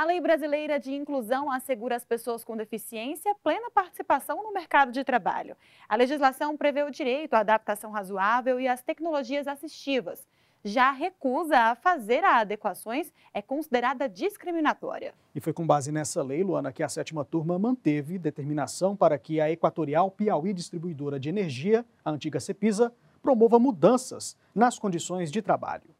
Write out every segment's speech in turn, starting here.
A Lei Brasileira de Inclusão assegura às pessoas com deficiência plena participação no mercado de trabalho. A legislação prevê o direito à adaptação razoável e às tecnologias assistivas. Já a recusa a fazer a adequações é considerada discriminatória. E foi com base nessa lei, Luana, que a sétima turma manteve determinação para que a Equatorial Piauí Distribuidora de Energia, a antiga Cepisa, promova mudanças nas condições de trabalho.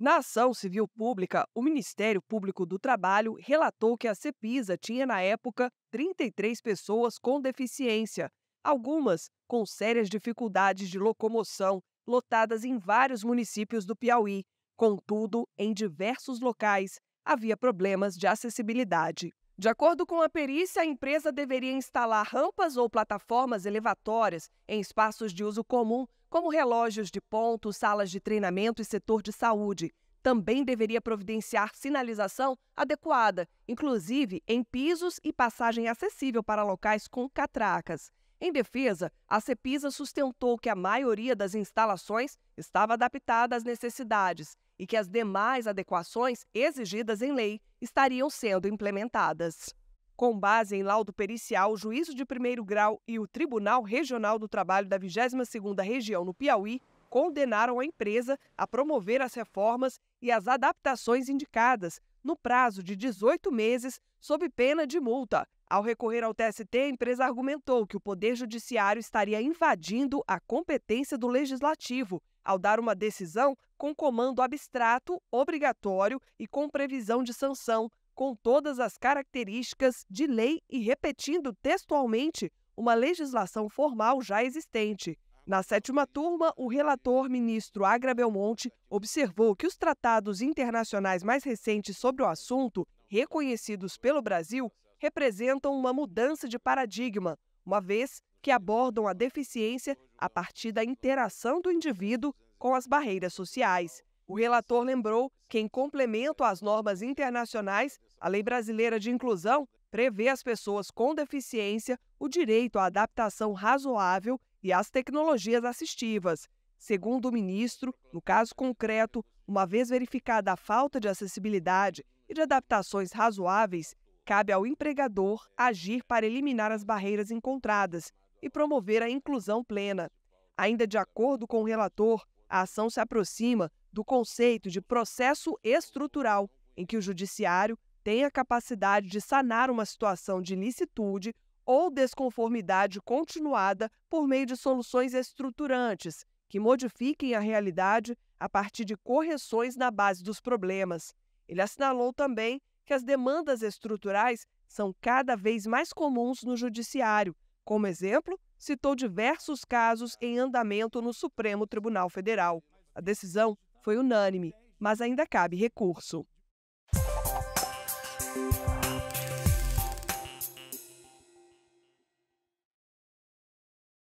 Na ação civil pública, o Ministério Público do Trabalho relatou que a CEPISA tinha, na época, 33 pessoas com deficiência, algumas com sérias dificuldades de locomoção, lotadas em vários municípios do Piauí. Contudo, em diversos locais havia problemas de acessibilidade. De acordo com a perícia, a empresa deveria instalar rampas ou plataformas elevatórias em espaços de uso comum, como relógios de ponto, salas de treinamento e setor de saúde. Também deveria providenciar sinalização adequada, inclusive em pisos e passagem acessível para locais com catracas. Em defesa, a Cepisa sustentou que a maioria das instalações estava adaptada às necessidades e que as demais adequações exigidas em lei estariam sendo implementadas. Com base em laudo pericial, o juízo de primeiro grau e o Tribunal Regional do Trabalho da 22ª Região no Piauí condenaram a empresa a promover as reformas e as adaptações indicadas no prazo de 18 meses, sob pena de multa. Ao recorrer ao TST, a empresa argumentou que o Poder Judiciário estaria invadindo a competência do Legislativo ao dar uma decisão com comando abstrato, obrigatório e com previsão de sanção, com todas as características de lei e repetindo textualmente uma legislação formal já existente. Ah, Na sétima turma, o relator ministro Agra Belmonte observou que os tratados internacionais mais recentes sobre o assunto, reconhecidos pelo Brasil, representam uma mudança de paradigma, uma vez que abordam a deficiência a partir da interação do indivíduo com as barreiras sociais. O relator lembrou que, em complemento às normas internacionais, a Lei Brasileira de Inclusão prevê às pessoas com deficiência o direito à adaptação razoável e às tecnologias assistivas. Segundo o ministro, no caso concreto, uma vez verificada a falta de acessibilidade e de adaptações razoáveis, cabe ao empregador agir para eliminar as barreiras encontradas e promover a inclusão plena. Ainda de acordo com o relator, a ação se aproxima do conceito de processo estrutural, em que o judiciário tem a capacidade de sanar uma situação de licitude ou desconformidade continuada por meio de soluções estruturantes, que modifiquem a realidade a partir de correções na base dos problemas. Ele assinalou também que as demandas estruturais são cada vez mais comuns no judiciário, como exemplo, citou diversos casos em andamento no Supremo Tribunal Federal. A decisão foi unânime, mas ainda cabe recurso.